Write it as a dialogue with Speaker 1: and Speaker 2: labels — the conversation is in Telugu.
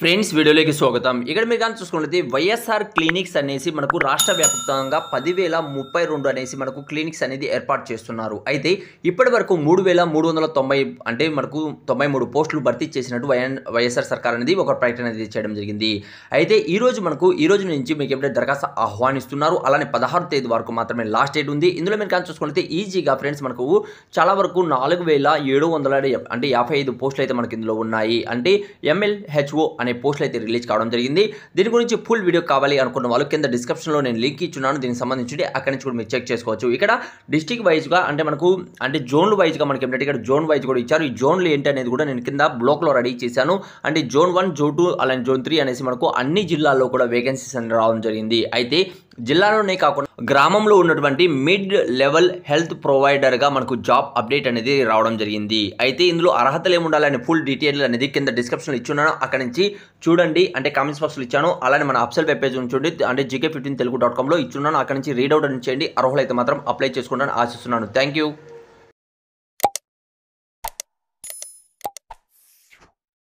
Speaker 1: ఫ్రెండ్స్ వీడియోలోకి స్వాగతం ఇక్కడ మీరు కానీ చూసుకున్నట్లయితే వైఎస్ఆర్ క్లినిక్స్ అనేసి మనకు రాష్ట్ర వ్యాప్తంగా పదివేల ముప్పై రెండు అనేసి మనకు క్లినిక్స్ అనేది ఏర్పాటు చేస్తున్నారు అయితే ఇప్పటి వరకు మూడు వేల మూడు వందల తొంభై అంటే మనకు తొంభై మూడు పోస్టులు భర్తీ చేసినట్టు వైఎన్ వైఎస్ఆర్ సర్కార్ అనేది ఒక ప్రకటన అనేది చేయడం జరిగింది అయితే ఈ రోజు మనకు ఈ రోజు నుంచి మీకు ఎప్పుడైతే దరఖాస్తు ఆహ్వానిస్తున్నారు అలానే పదహారు తేదీ వరకు మాత్రమే లాస్ట్ డేట్ ఉంది ఇందులో మీరు కానీ చూసుకున్నట్లయితే ఈజీగా ఫ్రెండ్స్ మనకు చాలా వరకు నాలుగు వేల ఏడు వందల అంటే యాభై ఐదు పోస్టులు అయితే మనకి ఇందులో ఉన్నాయి అంటే ఎంఎల్హెచ్ఓ అనే పోస్ట్లు అయితే రిలీజ్ కావడం జరిగింది దీని గురించి ఫుల్ వీడియో కావాలి అనుకున్న వాళ్ళు కింద డిస్క్రిప్షన్లో నేను లింక్ ఇచ్చున్నాను దీనికి సంబంధించి అక్కడి నుంచి కూడా మీరు చెక్ చేసుకోవచ్చు ఇక్కడ డిస్టిక్ వైజ్గా అంటే మనకు అంటే జోన్లు వైజ్గా మనకి ఏంటంటే ఇక్కడ జోన్ వైజ్ కూడా ఇచ్చారు ఈ జోన్లు ఏంటి అనేది కూడా నేను కింద బ్లాక్లో రెడీ చేశాను అంటే జోన్ వన్ జోన్ టూ అలాంటి జోన్ త్రీ అనేసి మనకు అన్ని జిల్లాల్లో కూడా వేకెన్సీస్ అని రావడం జరిగింది అయితే జిల్లాలోనే కాకుండా గ్రామంలో ఉన్నటువంటి మిడ్ లెవెల్ హెల్త్ ప్రొవైడర్గా మనకు జాబ్ అప్డేట్ అనేది రావడం జరిగింది అయితే ఇందులో అర్హతలు ఏముండాలని ఫుల్ డీటెయిల్ అనేది కింద డిస్క్రిప్షన్లో ఇచ్చున్నాను అక్కడ నుంచి చూడండి అంటే కామెంట్స్ బాక్స్లో ఇచ్చాను అలానే మన అప్సెల్ వెబ్ పేజ్ ఉంచండి అంటే జీకే ఫిఫ్టీన్ తెలుగు డాట్ కామ్లో ఇచ్చున్నాను అక్కడ నుంచి అని చేయండి అర్హులైతే మాత్రం అప్లై చేసుకుంటాను ఆశిస్తున్నాను థ్యాంక్ యూ